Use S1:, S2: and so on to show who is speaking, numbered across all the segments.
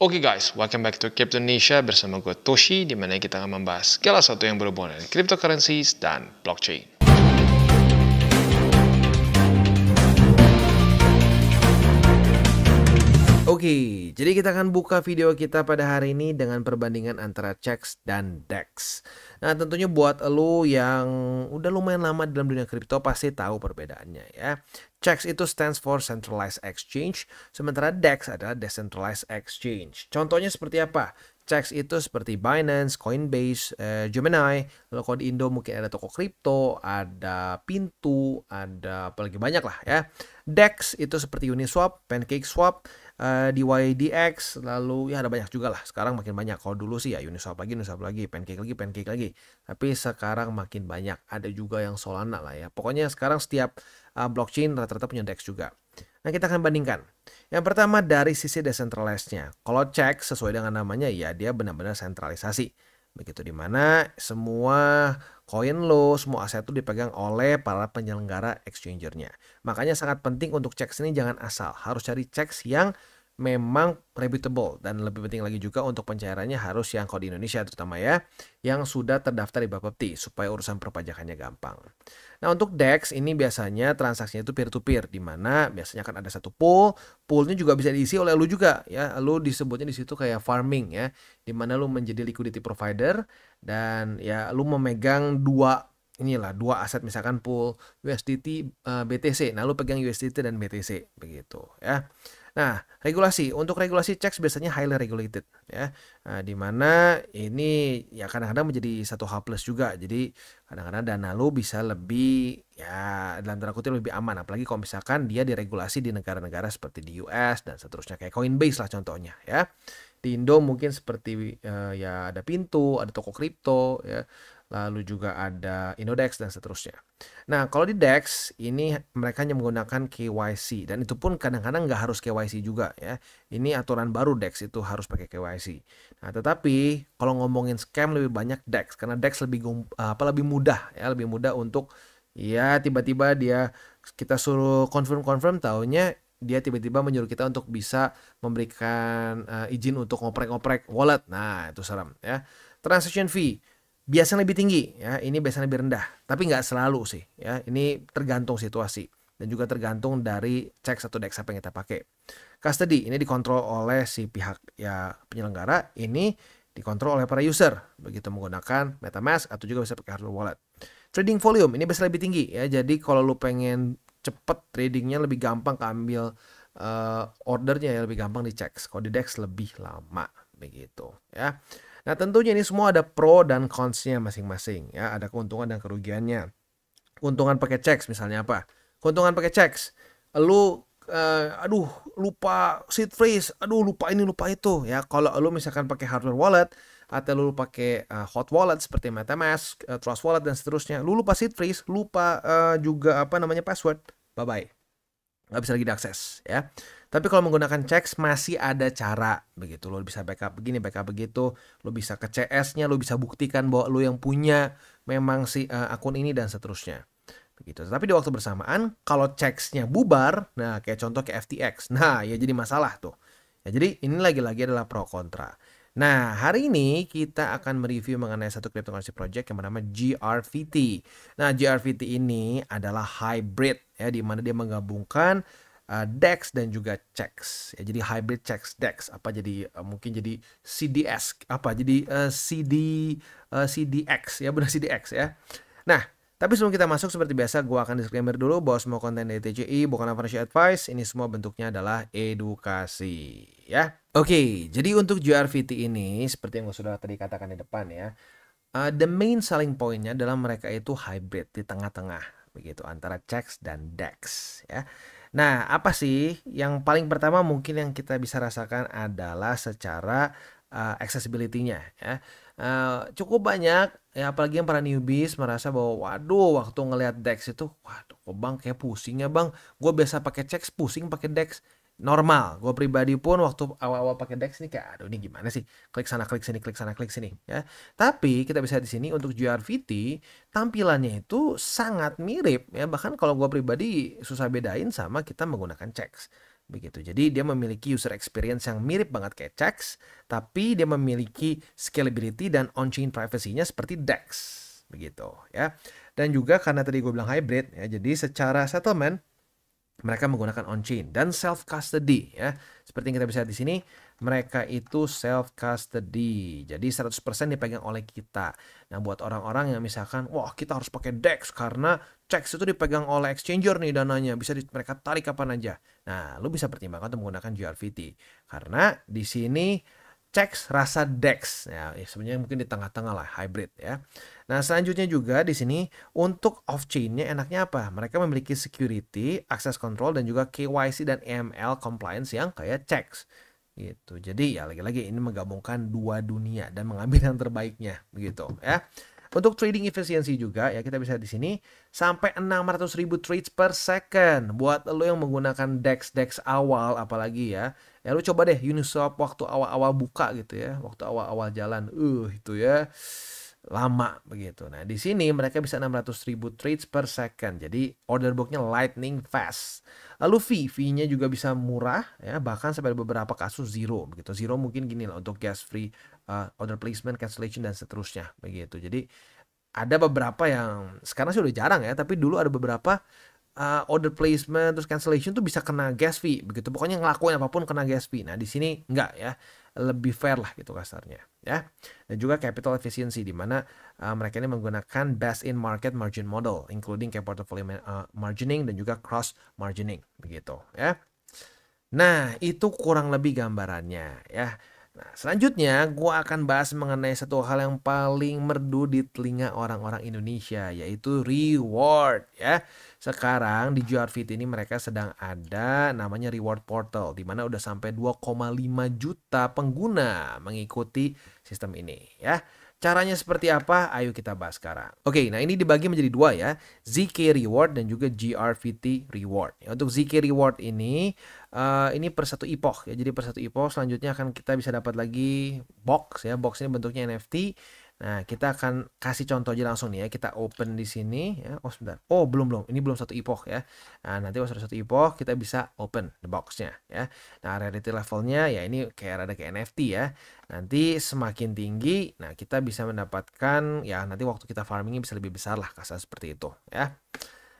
S1: Oke okay guys, welcome back to Indonesia bersama gue Toshi di mana kita akan membahas segala satu yang berhubungan dengan cryptocurrencies dan blockchain. Oke, jadi kita akan buka video kita pada hari ini dengan perbandingan antara CEX dan DEX. Nah, tentunya buat lo yang udah lumayan lama dalam dunia kripto pasti tahu perbedaannya ya. CEX itu stands for Centralized Exchange, sementara DEX adalah Decentralized Exchange. Contohnya seperti apa? CEX itu seperti Binance, Coinbase, eh, Gemini, kalau di Indo mungkin ada toko kripto, ada Pintu, ada apalagi banyak lah ya. DEX itu seperti Uniswap, PancakeSwap, Eh, di YDX lalu ya ada banyak juga lah sekarang makin banyak kalau dulu sih ya Uniswap lagi Uniswap lagi pancake lagi pancake lagi tapi sekarang makin banyak ada juga yang Solana lah ya pokoknya sekarang setiap uh, blockchain rata-rata punya DEX juga nah kita akan bandingkan yang pertama dari sisi decentralized-nya kalau cek sesuai dengan namanya ya dia benar-benar sentralisasi begitu dimana semua koin lo, semua aset itu dipegang oleh para penyelenggara exchangernya. Makanya sangat penting untuk cek sini jangan asal, harus cari cek yang memang reputable dan lebih penting lagi juga untuk pencairannya harus yang kalau di Indonesia terutama ya yang sudah terdaftar di Bapepti supaya urusan perpajakannya gampang. Nah untuk DEX ini biasanya transaksinya itu peer to peer di mana biasanya kan ada satu pool, poolnya juga bisa diisi oleh lu juga ya, lu disebutnya di situ kayak farming ya, di mana lu menjadi liquidity provider dan ya lu memegang dua inilah dua aset misalkan pool USDT uh, eh, BTC. Nah, lu pegang USDT dan BTC begitu ya. Nah, regulasi untuk regulasi cek biasanya highly regulated ya. Nah, di mana ini ya kadang-kadang menjadi satu hal plus juga. Jadi kadang-kadang dana lu bisa lebih ya dalam tanda kutip lebih aman apalagi kalau misalkan dia diregulasi di negara-negara seperti di US dan seterusnya kayak Coinbase lah contohnya ya. Di Indo mungkin seperti uh, ya ada pintu, ada toko kripto ya lalu juga ada Indodex dan seterusnya. Nah, kalau di DEX ini mereka hanya menggunakan KYC dan itu pun kadang-kadang nggak harus KYC juga ya. Ini aturan baru DEX itu harus pakai KYC. Nah, tetapi kalau ngomongin scam lebih banyak DEX karena DEX lebih apa lebih mudah ya, lebih mudah untuk ya tiba-tiba dia kita suruh confirm confirm tahunya dia tiba-tiba menyuruh kita untuk bisa memberikan uh, izin untuk ngoprek-ngoprek wallet. Nah, itu serem ya. Transaction fee biasanya lebih tinggi ya ini biasanya lebih rendah tapi nggak selalu sih ya ini tergantung situasi dan juga tergantung dari cek satu dex apa yang kita pakai custody ini dikontrol oleh si pihak ya penyelenggara ini dikontrol oleh para user begitu menggunakan MetaMask atau juga bisa pakai hardware wallet trading volume ini biasanya lebih tinggi ya jadi kalau lu pengen cepet tradingnya lebih gampang keambil uh, eh, ordernya ya lebih gampang dicek kalau di dex lebih lama begitu ya Nah tentunya ini semua ada pro dan consnya masing-masing ya ada keuntungan dan kerugiannya. Keuntungan pakai checks misalnya apa? Keuntungan pakai checks, lu uh, aduh lupa seed phrase, aduh lupa ini lupa itu ya. Kalau lu misalkan pakai hardware wallet atau lu pakai uh, hot wallet seperti MetaMask, uh, Trust Wallet dan seterusnya, lu lupa seed phrase, lupa uh, juga apa namanya password, bye bye, nggak bisa lagi diakses ya. Tapi kalau menggunakan checks masih ada cara begitu. Lo bisa backup begini, backup begitu. Lo bisa ke CS-nya, lo bisa buktikan bahwa lo yang punya memang si uh, akun ini dan seterusnya. Begitu. Tapi di waktu bersamaan kalau checks-nya bubar, nah kayak contoh kayak FTX. Nah, ya jadi masalah tuh. Ya jadi ini lagi-lagi adalah pro kontra. Nah, hari ini kita akan mereview mengenai satu cryptocurrency project yang bernama GRVT. Nah, GRVT ini adalah hybrid ya di mana dia menggabungkan Uh, DEX dan juga CEX. Ya, jadi hybrid CEX e DEX apa jadi uh, mungkin jadi CDS apa jadi uh, CD uh, CDX ya benar CDX ya. Nah, tapi sebelum kita masuk seperti biasa gua akan disclaimer dulu bahwa semua konten dari TCI e bukan financial advice, ini semua bentuknya adalah edukasi ya. Oke, okay, jadi untuk JRVT ini seperti yang gue sudah tadi katakan di depan ya. Uh, the main selling pointnya adalah mereka itu hybrid di tengah-tengah begitu antara CEX dan DEX ya. Nah, apa sih yang paling pertama mungkin yang kita bisa rasakan adalah secara uh, accessibility-nya ya. Uh, cukup banyak ya apalagi yang para newbies merasa bahwa waduh waktu ngelihat Dex itu waduh kok Bang kayak pusing ya Bang. Gue biasa pakai checks pusing pakai Dex normal. Gue pribadi pun waktu awal-awal pakai Dex ini kayak aduh ini gimana sih? Klik sana, klik sini, klik sana, klik sini ya. Tapi kita bisa di sini untuk GRVT tampilannya itu sangat mirip ya. Bahkan kalau gue pribadi susah bedain sama kita menggunakan checks begitu. Jadi dia memiliki user experience yang mirip banget kayak checks, tapi dia memiliki scalability dan on-chain privacy-nya seperti DEX begitu ya. Dan juga karena tadi gue bilang hybrid ya, jadi secara settlement mereka menggunakan on-chain dan self custody ya. Seperti yang kita bisa lihat di sini, mereka itu self custody. Jadi 100% dipegang oleh kita. Nah, buat orang-orang yang misalkan, wah kita harus pakai DEX karena cek itu dipegang oleh exchanger nih dananya, bisa di, mereka tarik kapan aja. Nah, lu bisa pertimbangkan untuk menggunakan GRVT. Karena di sini Cex rasa Dex. Ya, ya, sebenarnya mungkin di tengah-tengah lah hybrid ya. Nah, selanjutnya juga di sini untuk off chainnya enaknya apa? Mereka memiliki security, access control dan juga KYC dan AML compliance yang kayak Cex gitu. Jadi ya lagi-lagi ini menggabungkan dua dunia dan mengambil yang terbaiknya begitu ya. Untuk trading efisiensi juga ya kita bisa di sini sampai ribu trades per second buat lo yang menggunakan DEX DEX awal apalagi ya ya lu coba deh Uniswap waktu awal-awal buka gitu ya waktu awal-awal jalan uh itu ya lama begitu. Nah di sini mereka bisa 600 ribu trades per second. Jadi order booknya lightning fast. Lalu fee, fee-nya juga bisa murah ya bahkan sampai beberapa kasus zero begitu. Zero mungkin gini lah untuk gas free uh, order placement cancellation dan seterusnya begitu. Jadi ada beberapa yang sekarang sih udah jarang ya tapi dulu ada beberapa uh, order placement terus cancellation tuh bisa kena gas fee begitu pokoknya ngelakuin apapun kena gas fee nah di sini enggak ya lebih fair lah gitu kasarnya ya dan juga capital efficiency di mana uh, mereka ini menggunakan best in market margin model including ke portfolio uh, margining dan juga cross margining begitu ya Nah, itu kurang lebih gambarannya ya. Nah, selanjutnya gue akan bahas mengenai satu hal yang paling merdu di telinga orang-orang Indonesia, yaitu reward ya. Sekarang di GRFit ini mereka sedang ada namanya reward portal, di mana udah sampai 2,5 juta pengguna mengikuti sistem ini ya. Caranya seperti apa? Ayo kita bahas sekarang. Oke, nah ini dibagi menjadi dua ya, ZK Reward dan juga GRVT Reward. Untuk ZK Reward ini uh, ini per satu epoch ya. Jadi per satu epoch selanjutnya akan kita bisa dapat lagi box ya. Box ini bentuknya NFT. Nah, kita akan kasih contoh aja langsung nih ya. Kita open di sini ya. Oh, sebentar. Oh, belum belum. Ini belum satu epoch ya. Nah, nanti pas satu epoch kita bisa open the boxnya ya. Nah, rarity levelnya ya ini kayak ada kayak NFT ya. Nanti semakin tinggi, nah kita bisa mendapatkan ya nanti waktu kita farmingnya bisa lebih besar lah kasar seperti itu ya.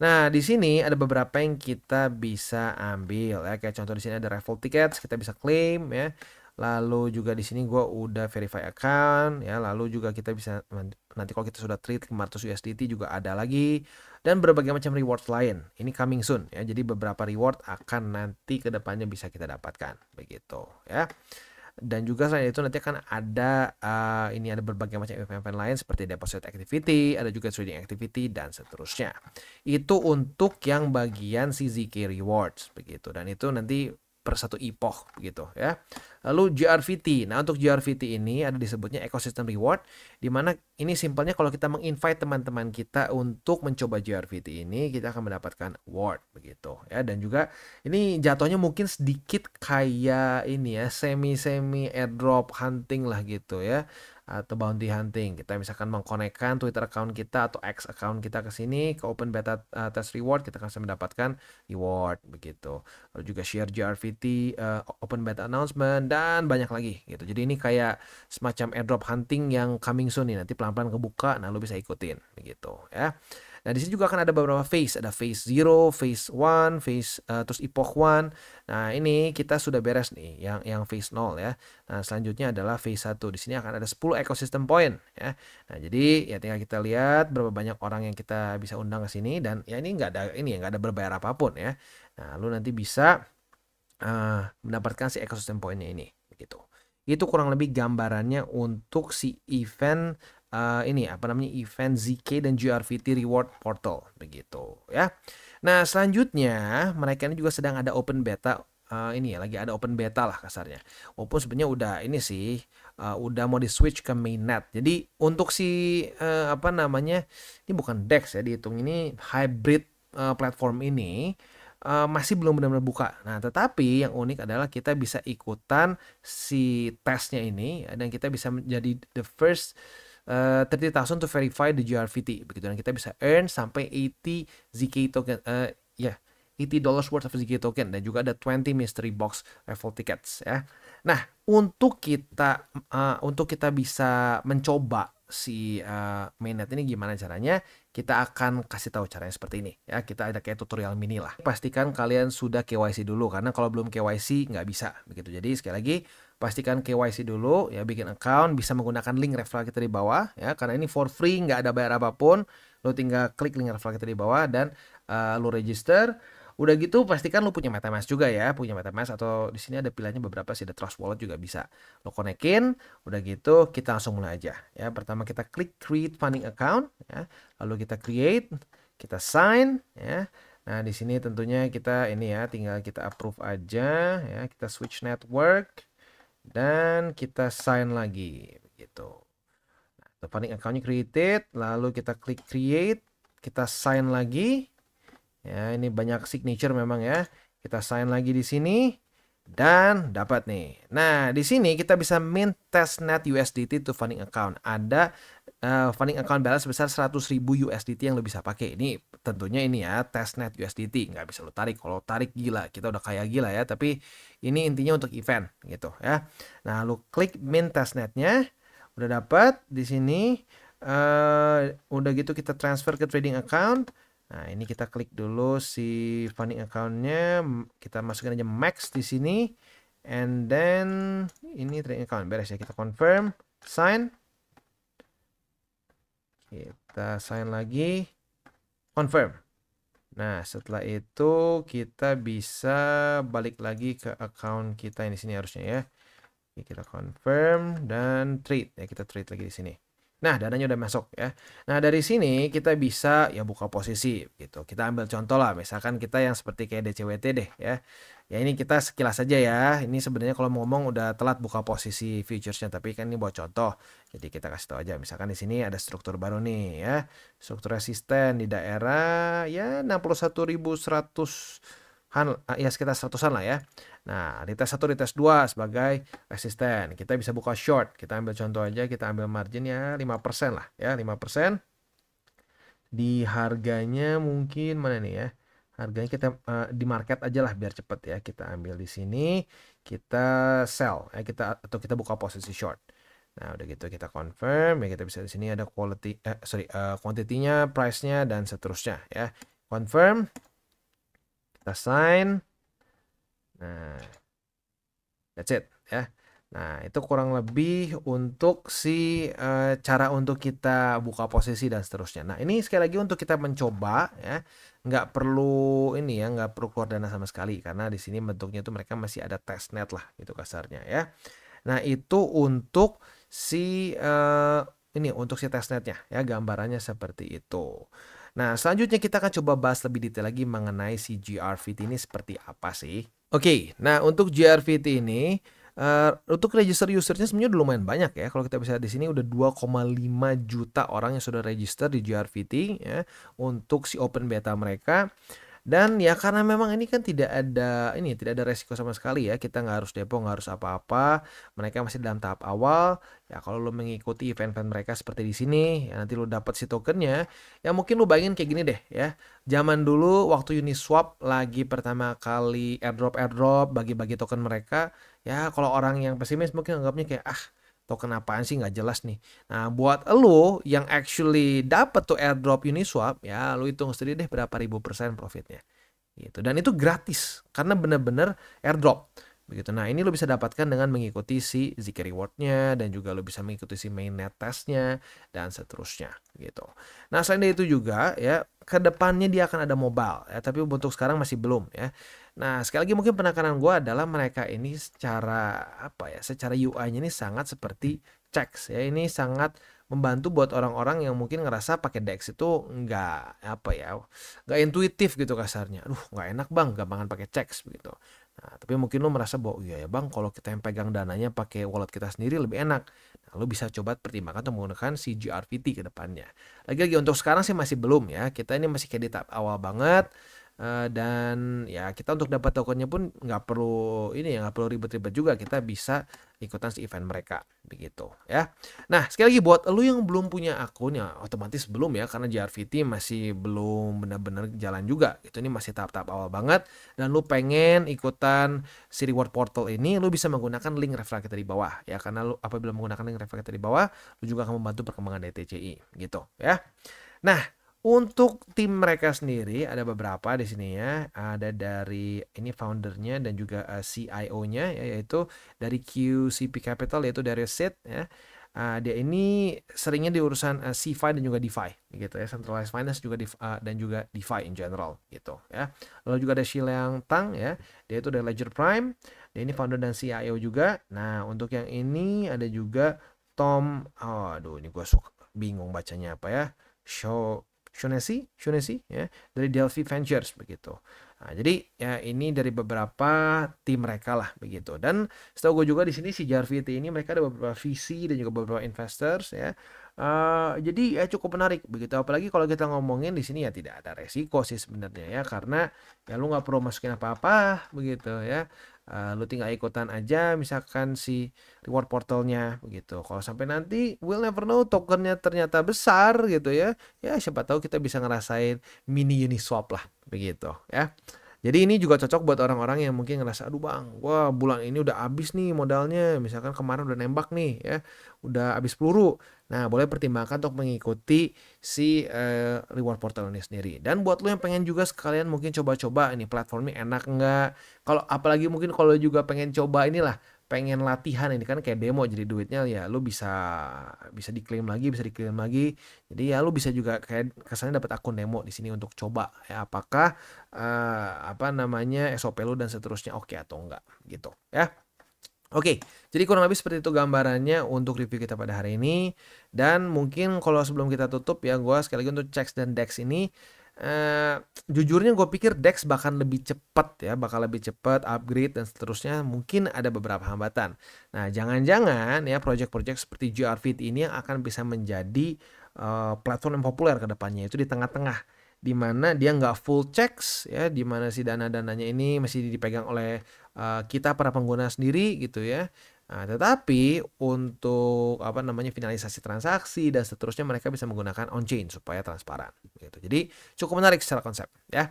S1: Nah, di sini ada beberapa yang kita bisa ambil ya. Kayak contoh di sini ada raffle tickets, kita bisa klaim ya. Lalu juga di sini gua udah verify account ya. Lalu juga kita bisa nanti kalau kita sudah trade 500 USDT juga ada lagi dan berbagai macam reward lain. Ini coming soon ya. Jadi beberapa reward akan nanti kedepannya bisa kita dapatkan begitu ya dan juga selain itu nanti akan ada uh, ini ada berbagai macam event-event lain seperti deposit activity, ada juga trading activity dan seterusnya. Itu untuk yang bagian CZK rewards begitu dan itu nanti per satu epoch begitu ya. Lalu gRVT. Nah, untuk gRVT ini ada disebutnya ecosystem reward di mana ini simpelnya kalau kita menginvite teman-teman kita untuk mencoba gRVT ini, kita akan mendapatkan reward begitu ya. Dan juga ini jatuhnya mungkin sedikit kayak ini ya, semi-semi airdrop hunting lah gitu ya atau bounty hunting. Kita misalkan mengkonekkan Twitter account kita atau X account kita ke sini ke open beta uh, test reward kita akan mendapatkan reward begitu. Lalu juga share gRVT uh, eh, open beta announcement dan banyak lagi gitu. Jadi ini kayak semacam airdrop hunting yang coming soon nih. Nanti pelan-pelan kebuka, nah lo bisa ikutin begitu ya. Nah, di sini juga akan ada beberapa phase, ada phase 0, phase 1, phase uh, terus epoch 1. Nah, ini kita sudah beres nih yang yang phase 0 ya. Nah, selanjutnya adalah phase 1. Di sini akan ada 10 ekosistem point ya. Nah, jadi ya tinggal kita lihat berapa banyak orang yang kita bisa undang ke sini dan ya ini nggak ada ini ya nggak ada berbayar apapun ya. Nah, lu nanti bisa uh, mendapatkan si ekosistem poinnya ini begitu itu kurang lebih gambarannya untuk si event uh, ini apa namanya event ZK dan GRVT reward portal begitu ya nah selanjutnya mereka ini juga sedang ada open beta uh, ini ya lagi ada open beta lah kasarnya. Walaupun sebenarnya udah ini sih uh, udah mau di switch ke mainnet. Jadi untuk si uh, apa namanya ini bukan Dex ya dihitung ini hybrid uh, platform ini uh, masih belum benar-benar buka. Nah, tetapi yang unik adalah kita bisa ikutan si tesnya ini dan kita bisa menjadi the first uh, eh, tahun to verify the GRVT begitu dan kita bisa earn sampai 80 ZK token uh, ya yeah, 80 dollars worth of ZK token dan juga ada 20 mystery box raffle tickets ya. Nah, untuk kita uh, untuk kita bisa mencoba si uh, mainnet ini gimana caranya kita akan kasih tahu caranya seperti ini ya kita ada kayak tutorial mini lah pastikan kalian sudah KYC dulu karena kalau belum KYC nggak bisa begitu jadi sekali lagi pastikan KYC dulu ya bikin account bisa menggunakan link referral kita di bawah ya karena ini for free nggak ada bayar apapun lo tinggal klik link referral kita di bawah dan uh, lo register Udah gitu pastikan lu punya MetaMask juga ya, punya MetaMask atau di sini ada pilihannya beberapa sih ada Trust Wallet juga bisa. Lo konekin, udah gitu kita langsung mulai aja ya. Pertama kita klik create funding account ya. Lalu kita create, kita sign ya. Nah, di sini tentunya kita ini ya tinggal kita approve aja ya. Kita switch network dan kita sign lagi begitu. Nah, funding account-nya created, lalu kita klik create, kita sign lagi Ya, ini banyak signature memang ya. Kita sign lagi di sini dan dapat nih. Nah, di sini kita bisa mint testnet USDT to funding account. Ada uh, funding account balance sebesar 100.000 USDT yang lo bisa pakai. Ini tentunya ini ya testnet USDT nggak bisa lo tarik. Kalau tarik gila, kita udah kaya gila ya. Tapi ini intinya untuk event gitu ya. Nah, lo klik mint testnetnya, udah dapat di sini. Uh, udah gitu kita transfer ke trading account Nah, ini kita klik dulu si funding account-nya, kita masukkan aja max di sini and then ini trading account beres ya kita confirm, sign. Kita sign lagi, confirm. Nah, setelah itu kita bisa balik lagi ke account kita ini sini harusnya ya. Oke, kita confirm dan trade ya kita trade lagi di sini. Nah, dananya udah masuk ya. Nah, dari sini kita bisa ya buka posisi gitu. Kita ambil contoh lah, misalkan kita yang seperti kayak DCWT deh ya. Ya ini kita sekilas saja ya. Ini sebenarnya kalau mau ngomong udah telat buka posisi futuresnya, tapi kan ini buat contoh. Jadi kita kasih tahu aja. Misalkan di sini ada struktur baru nih ya. Struktur resisten di daerah ya 61.100 han ya sekitar seratusan lah ya. Nah, di tes 1 di tes 2 sebagai resisten. Kita bisa buka short. Kita ambil contoh aja, kita ambil margin ya 5% lah ya, 5%. Di harganya mungkin mana nih ya? Harganya kita uh, di market aja lah biar cepet ya. Kita ambil di sini, kita sell ya kita atau kita buka posisi short. Nah, udah gitu kita confirm ya kita bisa di sini ada quality eh sorry uh, quantity-nya, price-nya dan seterusnya ya. Confirm kita sign nah that's it ya nah itu kurang lebih untuk si e, cara untuk kita buka posisi dan seterusnya nah ini sekali lagi untuk kita mencoba ya nggak perlu ini ya nggak perlu keluar dana sama sekali karena di sini bentuknya itu mereka masih ada testnet lah itu kasarnya ya nah itu untuk si e, ini untuk si testnetnya ya gambarannya seperti itu Nah, selanjutnya kita akan coba bahas lebih detail lagi mengenai si GRVT ini seperti apa sih. Oke, okay, nah untuk GRVT ini Uh, untuk register usernya sebenarnya udah lumayan banyak ya. Kalau kita bisa di sini udah 2,5 juta orang yang sudah register di GRVT ya untuk si open beta mereka. Dan ya karena memang ini kan tidak ada ini tidak ada resiko sama sekali ya kita nggak harus depo nggak harus apa-apa mereka masih dalam tahap awal ya kalau lo mengikuti event-event mereka seperti di sini ya nanti lo dapat si tokennya ya mungkin lo bayangin kayak gini deh ya zaman dulu waktu Uniswap lagi pertama kali airdrop airdrop bagi-bagi token mereka ya kalau orang yang pesimis mungkin anggapnya kayak ah token apaan sih nggak jelas nih. Nah, buat lo yang actually dapat tuh airdrop Uniswap, ya lo hitung sendiri deh berapa ribu persen profitnya. Gitu. Dan itu gratis karena bener-bener airdrop. Begitu. Nah, ini lo bisa dapatkan dengan mengikuti si Zk rewardnya dan juga lo bisa mengikuti si mainnet testnya dan seterusnya gitu. Nah, selain itu juga ya kedepannya dia akan ada mobile ya tapi untuk sekarang masih belum ya nah sekali lagi mungkin penekanan gue adalah mereka ini secara apa ya secara UI-nya ini sangat seperti checks ya ini sangat membantu buat orang-orang yang mungkin ngerasa pakai Dex itu nggak apa ya nggak intuitif gitu kasarnya aduh nggak enak bang gampangan pakai checks begitu Nah, tapi mungkin lo merasa bahwa oh iya ya bang kalau kita yang pegang dananya pakai wallet kita sendiri lebih enak. Nah, lo bisa coba pertimbangkan atau menggunakan si GRVT ke depannya. Lagi-lagi untuk sekarang sih masih belum ya. Kita ini masih kayak di tahap awal banget. Uh, dan ya kita untuk dapat tokennya pun nggak perlu ini ya nggak perlu ribet-ribet juga kita bisa ikutan si event mereka begitu ya nah sekali lagi buat lu yang belum punya akun ya otomatis belum ya karena JRVT masih belum benar-benar jalan juga itu ini masih tahap-tahap awal banget dan lu pengen ikutan si reward portal ini lu bisa menggunakan link referral kita di bawah ya karena lu apabila menggunakan link referral kita di bawah lu juga akan membantu perkembangan DTCI gitu ya nah untuk tim mereka sendiri ada beberapa di sini ya. Ada dari ini foundernya dan juga uh, eh, CIO-nya ya, yaitu dari QCP Capital yaitu dari Sid ya. Uh, dia ini seringnya di urusan uh, eh, CFI dan juga DeFi gitu ya, centralized finance juga DeFi, uh, eh, dan juga DeFi in general gitu ya. Lalu juga ada Shileang Tang ya, dia itu dari Ledger Prime, dia ini founder dan CIO juga. Nah, untuk yang ini ada juga Tom, oh, aduh ini gue suka bingung bacanya apa ya. Show Shonesi, Shonesi ya, dari Delphi Ventures begitu. Nah, jadi ya ini dari beberapa tim mereka lah begitu. Dan setahu gue juga di sini si JRVT ini mereka ada beberapa visi dan juga beberapa investors ya. Uh, jadi ya cukup menarik begitu. Apalagi kalau kita ngomongin di sini ya tidak ada resiko sih sebenarnya ya karena ya lu nggak perlu masukin apa-apa begitu ya uh, lu tinggal ikutan aja misalkan si reward portalnya begitu kalau sampai nanti will never know tokennya ternyata besar gitu ya ya siapa tahu kita bisa ngerasain mini uniswap lah begitu ya jadi ini juga cocok buat orang-orang yang mungkin ngerasa aduh bang, wah bulan ini udah habis nih modalnya, misalkan kemarin udah nembak nih ya, udah habis peluru. Nah boleh pertimbangkan untuk mengikuti si uh, reward portal ini sendiri. Dan buat lo yang pengen juga sekalian mungkin coba-coba ini platformnya enak nggak? Kalau apalagi mungkin kalau juga pengen coba inilah pengen latihan ini kan kayak demo jadi duitnya ya lu bisa bisa diklaim lagi bisa diklaim lagi jadi ya lu bisa juga kayak kesannya dapat akun demo di sini untuk coba ya apakah uh, apa namanya SOP lu dan seterusnya oke okay atau enggak gitu ya Oke, okay, jadi kurang lebih seperti itu gambarannya untuk review kita pada hari ini. Dan mungkin kalau sebelum kita tutup ya, gue sekali lagi untuk checks dan dex ini eh, jujurnya gue pikir Dex bahkan lebih cepat ya, bakal lebih cepat upgrade dan seterusnya. Mungkin ada beberapa hambatan. Nah, jangan-jangan ya project-project seperti GRFit ini yang akan bisa menjadi eh, platform yang populer ke depannya itu di tengah-tengah di mana dia nggak full checks ya di mana si dana dananya ini masih dipegang oleh uh, kita para pengguna sendiri gitu ya Nah, tetapi untuk apa namanya finalisasi transaksi dan seterusnya mereka bisa menggunakan on chain supaya transparan gitu. Jadi cukup menarik secara konsep ya.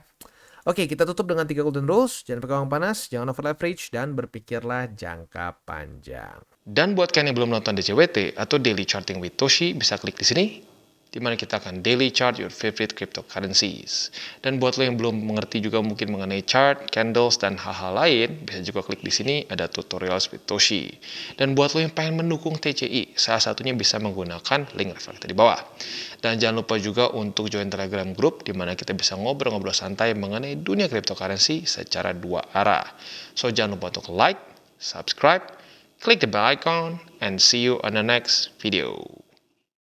S1: Oke, kita tutup dengan tiga golden rules. Jangan pegang uang panas, jangan over leverage dan berpikirlah jangka panjang. Dan buat kalian yang belum nonton DCWT atau Daily Charting with Toshi bisa klik di sini di mana kita akan daily chart your favorite cryptocurrencies. Dan buat lo yang belum mengerti juga mungkin mengenai chart, candles, dan hal-hal lain, bisa juga klik di sini ada tutorial with Toshi. Dan buat lo yang pengen mendukung TCI, salah satunya bisa menggunakan link referral di bawah. Dan jangan lupa juga untuk join Telegram group di mana kita bisa ngobrol-ngobrol santai mengenai dunia cryptocurrency secara dua arah. So jangan lupa untuk like, subscribe, klik the bell icon, and see you on the next video.